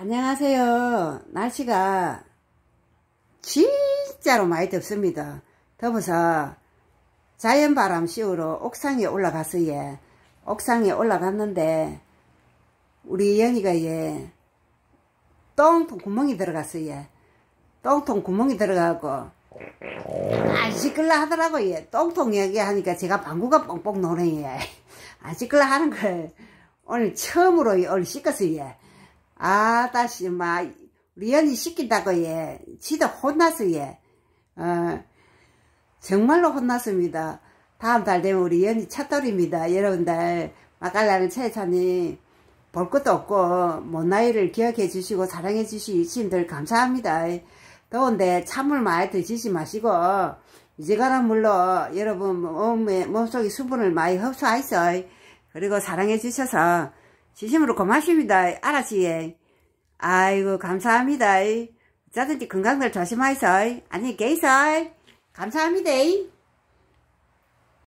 안녕하세요. 날씨가 진짜로 많이 덥습니다. 더워서 자연바람 씌우러 옥상에 올라갔어요. 옥상에 올라갔는데 우리 영이가 예 똥통 구멍이 들어갔어요. 똥통 구멍이 들어가고 안 시끌라 하더라고요. 똥통 얘기하니까 제가 방구가 뻥뻥 노네요. 안 시끌라 하는 걸 오늘 처음으로 오늘 시켰어요. 아다시 마, 우리 연이 시킨다고 예 지도 혼났어 예 어, 정말로 혼났습니다 다음 달 되면 우리 연이 차돌입니다 여러분들 마깔라는 최찬이 볼 것도 없고 못나이를 기억해 주시고 사랑해 주시신들 감사합니다 더운데 찬물 많이 드시지 마시고 이제가는 물로 여러분 몸에, 몸속에 수분을 많이 흡수하이소 그리고 사랑해 주셔서 진심으로 고맙습니다. 알았지? 아이고 감사합니다. 짜든지 건강들 조심하이소. 안녕히 계이소. 감사합니다.